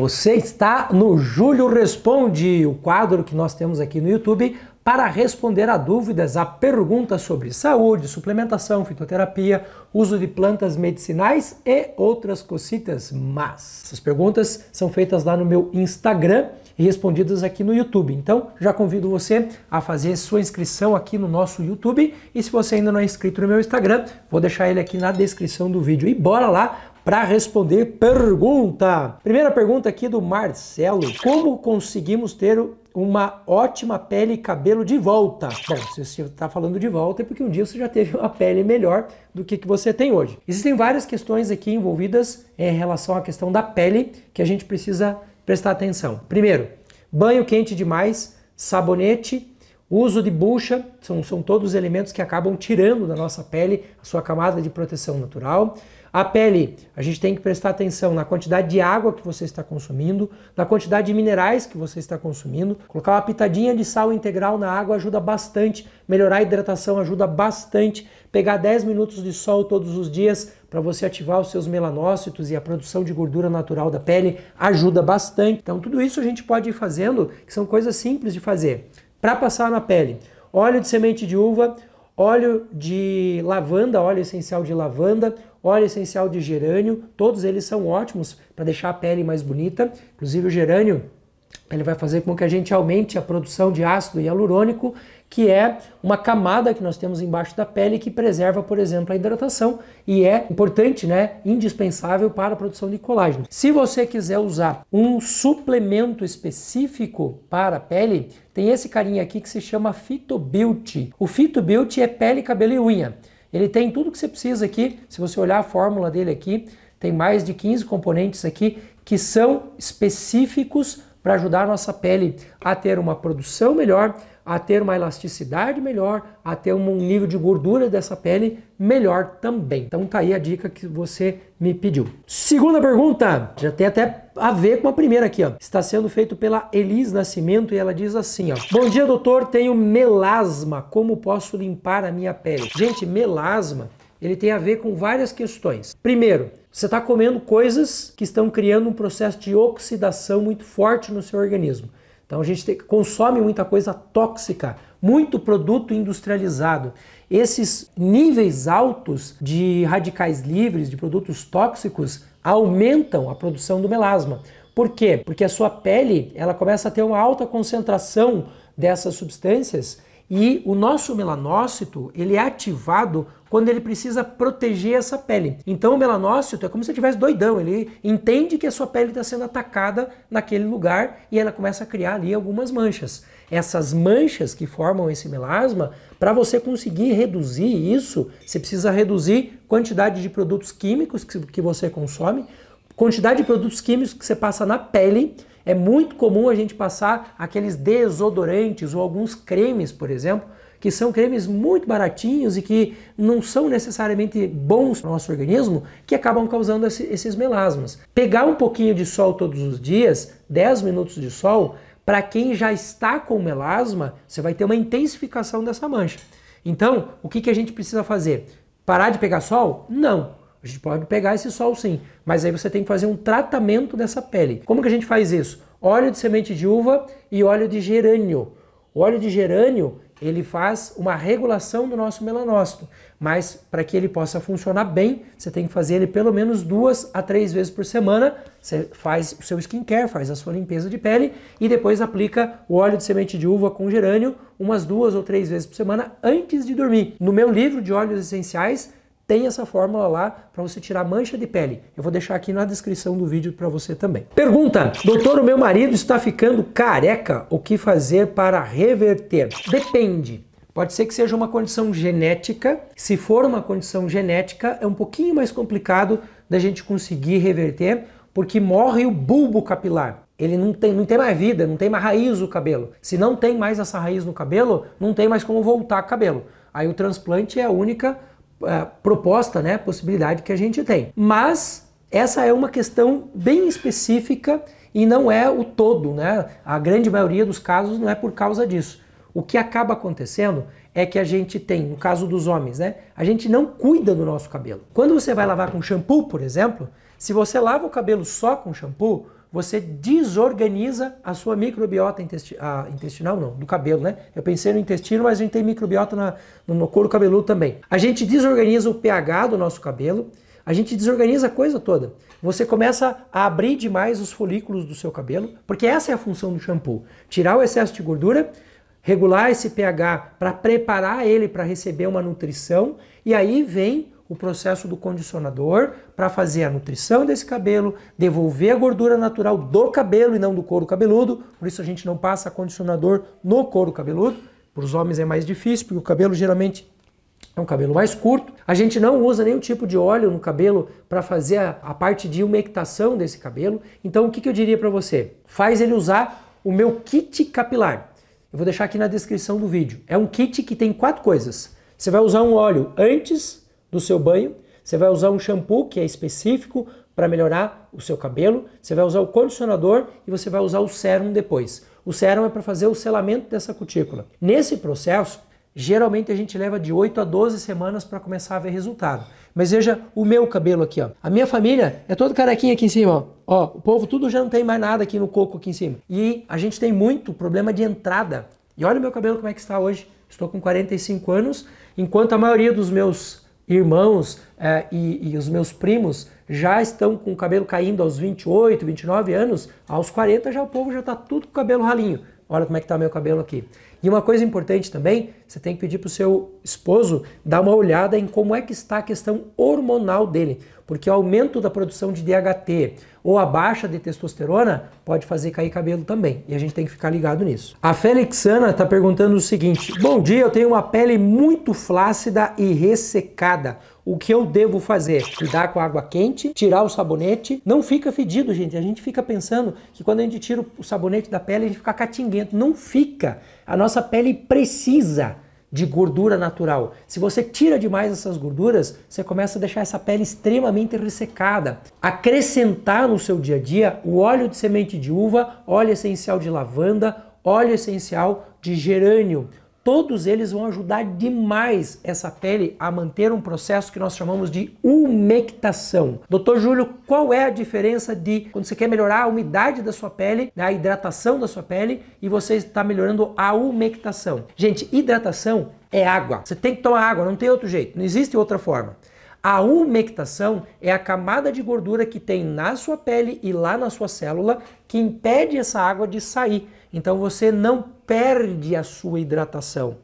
Você está no Júlio Responde, o quadro que nós temos aqui no YouTube para responder a dúvidas, a perguntas sobre saúde, suplementação, fitoterapia, uso de plantas medicinais e outras cositas. Mas essas perguntas são feitas lá no meu Instagram e respondidas aqui no YouTube. Então, já convido você a fazer sua inscrição aqui no nosso YouTube e se você ainda não é inscrito no meu Instagram, vou deixar ele aqui na descrição do vídeo. E bora lá para responder pergunta. Primeira pergunta aqui do Marcelo: Como conseguimos ter uma ótima pele e cabelo de volta. Bom, se você está falando de volta é porque um dia você já teve uma pele melhor do que, que você tem hoje. Existem várias questões aqui envolvidas em relação à questão da pele que a gente precisa prestar atenção. Primeiro, banho quente demais, sabonete, uso de bucha, são, são todos elementos que acabam tirando da nossa pele a sua camada de proteção natural. A pele, a gente tem que prestar atenção na quantidade de água que você está consumindo, na quantidade de minerais que você está consumindo. Colocar uma pitadinha de sal integral na água ajuda bastante, melhorar a hidratação ajuda bastante, pegar 10 minutos de sol todos os dias para você ativar os seus melanócitos e a produção de gordura natural da pele ajuda bastante. Então tudo isso a gente pode ir fazendo, que são coisas simples de fazer. Para passar na pele, óleo de semente de uva, óleo de lavanda, óleo essencial de lavanda, óleo essencial de gerânio, todos eles são ótimos para deixar a pele mais bonita. Inclusive o gerânio, ele vai fazer com que a gente aumente a produção de ácido hialurônico, que é uma camada que nós temos embaixo da pele que preserva, por exemplo, a hidratação e é importante, né, indispensável para a produção de colágeno. Se você quiser usar um suplemento específico para a pele, tem esse carinha aqui que se chama Fitobuilt. O Fitobuilt é pele, cabelo e unha. Ele tem tudo que você precisa aqui. Se você olhar a fórmula dele aqui, tem mais de 15 componentes aqui que são específicos para ajudar a nossa pele a ter uma produção melhor, a ter uma elasticidade melhor, a ter um nível de gordura dessa pele melhor também. Então tá aí a dica que você me pediu. Segunda pergunta, já tem até a ver com a primeira aqui, ó. Está sendo feito pela Elis Nascimento e ela diz assim, ó: "Bom dia, doutor, tenho melasma. Como posso limpar a minha pele?". Gente, melasma, ele tem a ver com várias questões. Primeiro, você está comendo coisas que estão criando um processo de oxidação muito forte no seu organismo. Então a gente consome muita coisa tóxica, muito produto industrializado. Esses níveis altos de radicais livres, de produtos tóxicos, aumentam a produção do melasma. Por quê? Porque a sua pele ela começa a ter uma alta concentração dessas substâncias e o nosso melanócito, ele é ativado quando ele precisa proteger essa pele. Então o melanócito é como se ele tivesse doidão, ele entende que a sua pele está sendo atacada naquele lugar e ela começa a criar ali algumas manchas. Essas manchas que formam esse melasma, para você conseguir reduzir isso, você precisa reduzir quantidade de produtos químicos que você consome, quantidade de produtos químicos que você passa na pele, é muito comum a gente passar aqueles desodorantes ou alguns cremes, por exemplo, que são cremes muito baratinhos e que não são necessariamente bons para o nosso organismo, que acabam causando esses melasmas. Pegar um pouquinho de sol todos os dias, 10 minutos de sol, para quem já está com melasma, você vai ter uma intensificação dessa mancha. Então, o que, que a gente precisa fazer? Parar de pegar sol? Não a gente pode pegar esse sol sim, mas aí você tem que fazer um tratamento dessa pele. Como que a gente faz isso? Óleo de semente de uva e óleo de gerânio. O óleo de gerânio, ele faz uma regulação do nosso melanócito, mas para que ele possa funcionar bem, você tem que fazer ele pelo menos duas a três vezes por semana. Você faz o seu skincare, faz a sua limpeza de pele e depois aplica o óleo de semente de uva com gerânio umas duas ou três vezes por semana antes de dormir. No meu livro de óleos essenciais, tem essa fórmula lá para você tirar mancha de pele. Eu vou deixar aqui na descrição do vídeo para você também. Pergunta: Doutor, o meu marido está ficando careca. O que fazer para reverter? Depende. Pode ser que seja uma condição genética. Se for uma condição genética, é um pouquinho mais complicado da gente conseguir reverter, porque morre o bulbo capilar. Ele não tem, não tem mais vida, não tem mais raiz o cabelo. Se não tem mais essa raiz no cabelo, não tem mais como voltar cabelo. Aí o transplante é a única eh, proposta, né, possibilidade que a gente tem. Mas essa é uma questão bem específica e não é o todo, né? A grande maioria dos casos não é por causa disso. O que acaba acontecendo é que a gente tem, no caso dos homens, né? A gente não cuida do nosso cabelo. Quando você vai lavar com shampoo, por exemplo, se você lava o cabelo só com shampoo, você desorganiza a sua microbiota intesti a, intestinal, não, do cabelo, né? Eu pensei no intestino, mas a gente tem microbiota na, no couro cabeludo também. A gente desorganiza o pH do nosso cabelo, a gente desorganiza a coisa toda. Você começa a abrir demais os folículos do seu cabelo, porque essa é a função do shampoo: tirar o excesso de gordura, regular esse pH para preparar ele para receber uma nutrição, e aí vem o processo do condicionador para fazer a nutrição desse cabelo, devolver a gordura natural do cabelo e não do couro cabeludo. Por isso a gente não passa condicionador no couro cabeludo. Para os homens é mais difícil, porque o cabelo geralmente é um cabelo mais curto. A gente não usa nenhum tipo de óleo no cabelo para fazer a, a, parte de umectação desse cabelo. Então o que, que eu diria para você? Faz ele usar o meu kit capilar. Eu vou deixar aqui na descrição do vídeo. É um kit que tem quatro coisas. Você vai usar um óleo antes do seu banho, você vai usar um shampoo que é específico para melhorar o seu cabelo, você vai usar o condicionador e você vai usar o sérum depois. O sérum é para fazer o selamento dessa cutícula. Nesse processo, geralmente a gente leva de 8 a 12 semanas para começar a ver resultado. Mas veja o meu cabelo aqui, ó. A minha família é todo carequinha aqui em cima, ó. ó. O povo tudo já não tem mais nada aqui no coco aqui em cima. E a gente tem muito problema de entrada. E olha o meu cabelo como é que está hoje. Estou com 45 anos, enquanto a maioria dos meus irmãos é, e, e, os meus primos já estão com o cabelo caindo aos 28, 29 anos, aos 40 já o povo já está tudo com o cabelo ralinho. Olha como é que está meu cabelo aqui. E uma coisa importante também, você tem que pedir para o seu esposo dar uma olhada em como é que está a questão hormonal dele porque o aumento da produção de DHT ou a baixa de testosterona pode fazer cair cabelo também, e a gente tem que ficar ligado nisso. A Felixana está perguntando o seguinte: Bom dia, eu tenho uma pele muito flácida e ressecada. O que eu devo fazer? Cuidar com água quente, tirar o sabonete. Não fica fedido, gente. A gente fica pensando que quando a gente tira o sabonete da pele, a gente fica catinguento. Não fica. A nossa pele precisa de gordura natural. Se você tira demais essas gorduras, você começa a deixar essa pele extremamente ressecada. Acrescentar no seu dia a dia o óleo de semente de uva, óleo essencial de lavanda, óleo essencial de gerânio todos eles vão ajudar demais essa pele a manter um processo que nós chamamos de umectação. Doutor Júlio, qual é a diferença de quando você quer melhorar a umidade da sua pele, né, a hidratação da sua pele e você está melhorando a umectação? Gente, hidratação é água. Você tem que tomar água, não tem outro jeito, não existe outra forma. A umectação é a camada de gordura que tem na sua pele e lá na sua célula que impede essa água de sair. Então você não perde a sua hidratação.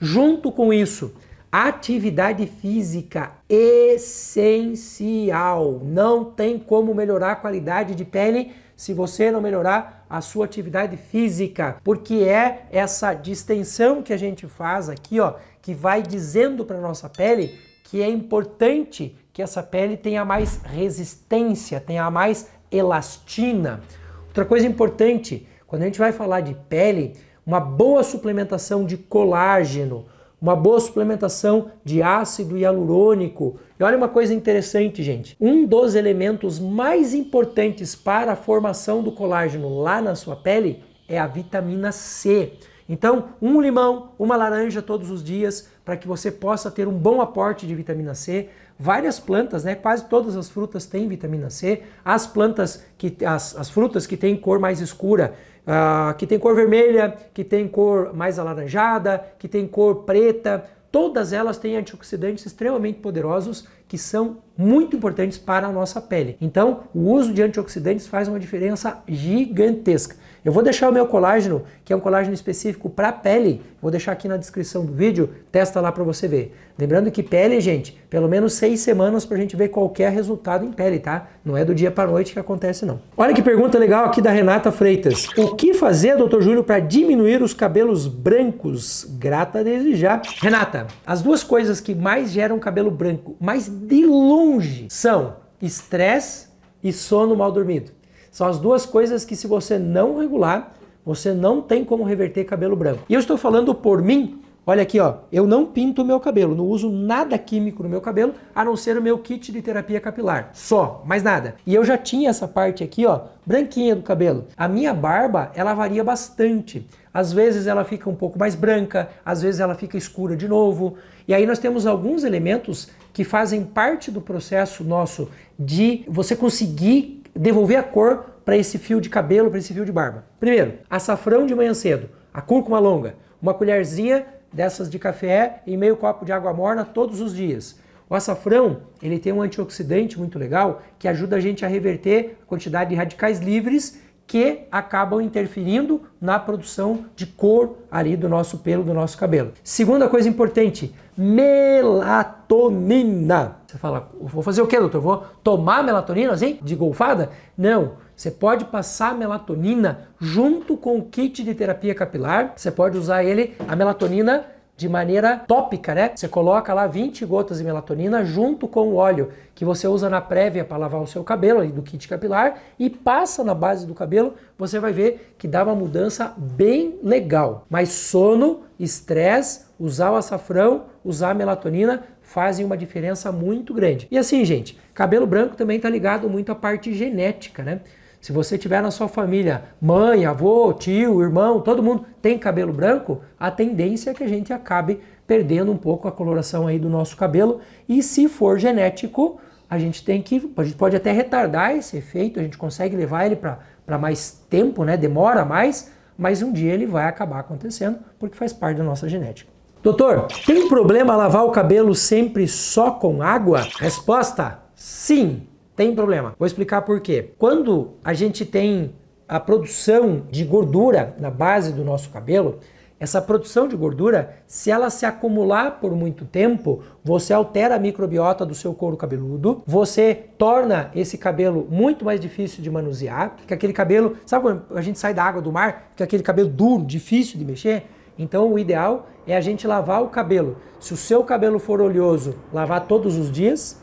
Junto com isso, atividade física essencial. Não tem como melhorar a qualidade de pele se você não melhorar a sua atividade física, porque é essa distensão que a gente faz aqui, ó, que vai dizendo para nossa pele que é importante que essa pele tenha mais resistência, tenha mais elastina. Outra coisa importante, quando a gente vai falar de pele, uma boa suplementação de colágeno, uma boa suplementação de ácido hialurônico. E olha uma coisa interessante, gente. Um dos elementos mais importantes para a formação do colágeno lá na sua pele é a vitamina C. Então, um limão, uma laranja todos os dias, para que você possa ter um bom aporte de vitamina C. Várias plantas, né? Quase todas as frutas têm vitamina C. As plantas que as, as frutas que têm cor mais escura uh, que tem cor vermelha, que tem cor mais alaranjada, que tem cor preta, todas elas têm antioxidantes extremamente poderosos que são muito importantes para a nossa pele. Então, o uso de antioxidantes faz uma diferença gigantesca. Eu vou deixar o meu colágeno, que é um colágeno específico para pele, vou deixar aqui na descrição do vídeo, testa lá para você ver. Lembrando que pele, gente, pelo menos seis semanas para a gente ver qualquer resultado em pele, tá? Não é do dia para noite que acontece, não. Olha que pergunta legal aqui da Renata Freitas. O que fazer, doutor Júlio, para diminuir os cabelos brancos? Grata desde já. Renata, as duas coisas que mais geram cabelo branco, mas de longe, são estresse e sono mal dormido. São as duas coisas que, se você não regular, você não tem como reverter cabelo branco. E eu estou falando por mim, Olha aqui, ó, eu não pinto o meu cabelo, não uso nada químico no meu cabelo, a não ser o meu kit de terapia capilar, só, mais nada. E eu já tinha essa parte aqui, ó, branquinha do cabelo. A minha barba, ela varia bastante. Às vezes ela fica um pouco mais branca, às vezes ela fica escura de novo. E aí nós temos alguns elementos que fazem parte do processo nosso de você conseguir devolver a cor para esse fio de cabelo, para esse fio de barba. Primeiro, açafrão de manhã cedo, a cúrcuma longa, uma colherzinha dessas de café e meio copo de água morna todos os dias. O açafrão, ele tem um antioxidante muito legal que ajuda a gente a reverter a quantidade de radicais livres que acabam interferindo na produção de cor ali do nosso pelo, do nosso cabelo. Segunda coisa importante, melatonina. Você fala, vou fazer o que, doutor? Vou tomar melatonina assim, de golfada? Não. Você pode passar melatonina junto com o kit de terapia capilar. Você pode usar ele, a melatonina de maneira tópica, né? Você coloca lá 20 gotas de melatonina junto com o óleo que você usa na prévia para lavar o seu cabelo, do kit capilar, e passa na base do cabelo, você vai ver que dá uma mudança bem legal. Mas sono, estresse, usar o açafrão, usar a melatonina fazem uma diferença muito grande. E assim, gente, cabelo branco também está ligado muito à parte genética, né? Se você tiver na sua família mãe, avô, tio, irmão, todo mundo tem cabelo branco, a tendência é que a gente acabe perdendo um pouco a coloração aí do nosso cabelo. E se for genético, a gente tem que, a gente pode até retardar esse efeito, a gente consegue levar ele para mais tempo, né? Demora mais, mas um dia ele vai acabar acontecendo porque faz parte da nossa genética. Doutor, tem problema lavar o cabelo sempre só com água? Resposta: sim tem problema. Vou explicar por quê. Quando a gente tem a produção de gordura na base do nosso cabelo, essa produção de gordura, se ela se acumular por muito tempo, você altera a microbiota do seu couro cabeludo, você torna esse cabelo muito mais difícil de manusear, Que aquele cabelo, sabe quando a gente sai da água do mar, que aquele cabelo duro, difícil de mexer? Então o ideal é a gente lavar o cabelo. Se o seu cabelo for oleoso, lavar todos os dias,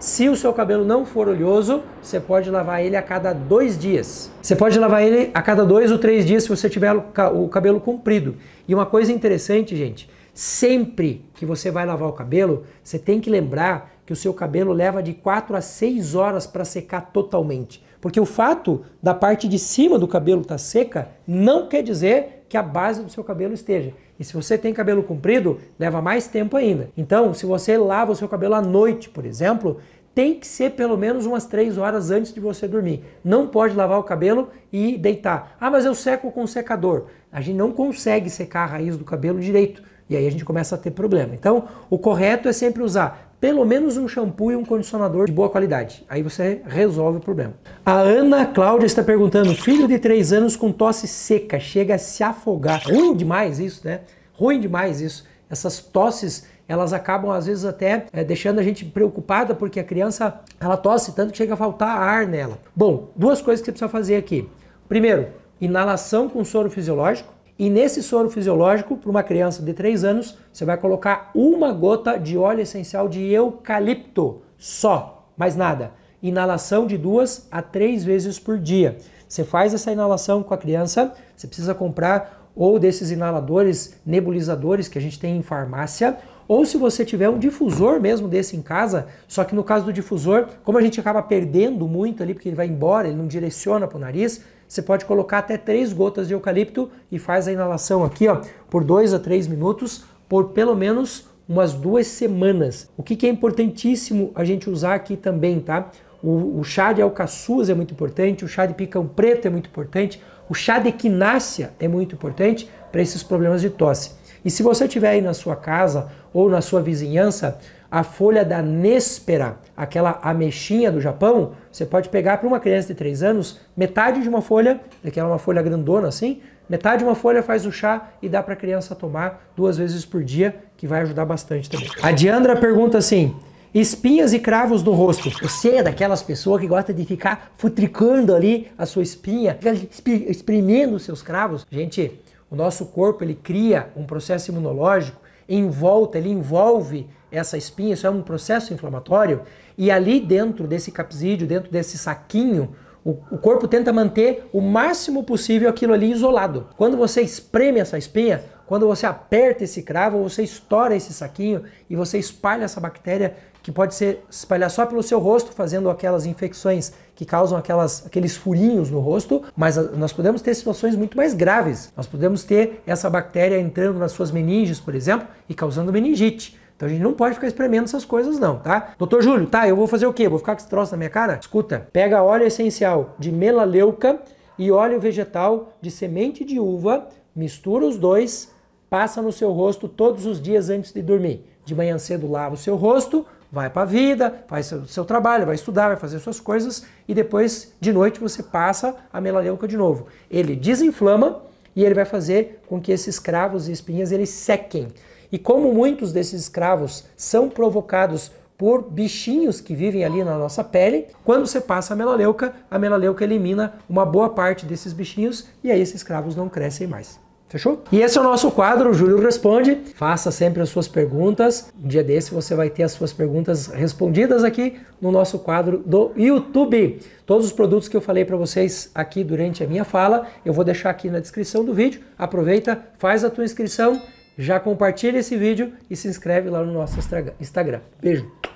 se o seu cabelo não for oleoso, você pode lavar ele a cada dois dias. Você pode lavar ele a cada dois ou três dias se você tiver o cabelo comprido. E uma coisa interessante, gente, sempre que você vai lavar o cabelo, você tem que lembrar que o seu cabelo leva de 4 a 6 horas para secar totalmente. Porque o fato da parte de cima do cabelo estar tá seca não quer dizer que a base do seu cabelo esteja. E se você tem cabelo comprido, leva mais tempo ainda. Então, se você lava o seu cabelo à noite, por exemplo, tem que ser pelo menos umas 3 horas antes de você dormir. Não pode lavar o cabelo e deitar. Ah, mas eu seco com secador. A gente não consegue secar a raiz do cabelo direito. E aí a gente começa a ter problema. Então, o correto é sempre usar pelo menos um shampoo e um condicionador de boa qualidade. Aí você resolve o problema. A Ana Cláudia está perguntando: filho de 3 anos com tosse seca, chega a se afogar. Ruim demais isso, né? Ruim demais isso. Essas tosses elas acabam às vezes até é, deixando a gente preocupada porque a criança ela tosse tanto que chega a faltar ar nela. Bom, duas coisas que você precisa fazer aqui. Primeiro, inalação com soro fisiológico. E nesse soro fisiológico, para uma criança de 3 anos, você vai colocar uma gota de óleo essencial de eucalipto, só, mais nada. Inalação de duas a três vezes por dia. Você faz essa inalação com a criança, você precisa comprar ou desses inaladores, nebulizadores que a gente tem em farmácia, ou se você tiver um difusor mesmo desse em casa, só que no caso do difusor, como a gente acaba perdendo muito ali, porque ele vai embora, ele não direciona para o nariz, você pode colocar até três gotas de eucalipto e faz a inalação aqui ó, por dois a três minutos por pelo menos umas duas semanas. O que, que é importantíssimo a gente usar aqui também, tá? O, o, chá de alcaçuz é muito importante, o chá de picão preto é muito importante, o chá de quinácea é muito importante para esses problemas de tosse. E se você tiver aí na sua casa ou na sua vizinhança a folha da nespera, aquela ameixinha do Japão, você pode pegar para uma criança de 3 anos metade de uma folha, aquela é uma folha grandona assim, metade de uma folha faz o chá e dá para a criança tomar duas vezes por dia, que vai ajudar bastante também. A Diandra pergunta assim: espinhas e cravos no rosto. Você é daquelas pessoas que gosta de ficar futricando ali a sua espinha, espremendo os seus cravos? Gente, o nosso corpo ele cria um processo imunológico, envolta, ele envolve essa espinha, isso é um processo inflamatório, e ali dentro desse capsídeo, dentro desse saquinho, o, o corpo tenta manter o máximo possível aquilo ali isolado. Quando você espreme essa espinha, quando você aperta esse cravo, você estoura esse saquinho e você espalha essa bactéria que pode ser espalhar só pelo seu rosto, fazendo aquelas infecções que causam aquelas, aqueles furinhos no rosto, mas ah, nós podemos ter situações muito mais graves. Nós podemos ter essa bactéria entrando nas suas meninges, por exemplo, e causando meningite. Então a gente não pode ficar espremendo essas coisas não, tá? Doutor Júlio, tá, eu vou fazer o quê? Vou ficar com esse troço na minha cara? Escuta, pega óleo essencial de melaleuca e óleo vegetal de semente de uva, mistura os dois, passa no seu rosto todos os dias antes de dormir. De manhã cedo lava o seu rosto, vai para a vida, faz seu, seu trabalho, vai estudar, vai fazer suas coisas e depois de noite você passa a melaleuca de novo. Ele desinflama e ele vai fazer com que esses cravos e espinhas eles sequem. E como muitos desses escravos são provocados por bichinhos que vivem ali na nossa pele. Quando você passa a melaleuca, a melaleuca elimina uma boa parte desses bichinhos e aí esses escravos não crescem mais. Fechou? E esse é o nosso quadro, o Júlio Responde. Faça sempre as suas perguntas. Um dia desse você vai ter as suas perguntas respondidas aqui no nosso quadro do YouTube. Todos os produtos que eu falei para vocês aqui durante a minha fala, eu vou deixar aqui na descrição do vídeo. Aproveita, faz a tua inscrição já compartilha esse vídeo e se inscreve lá no nosso Instagram. Beijo!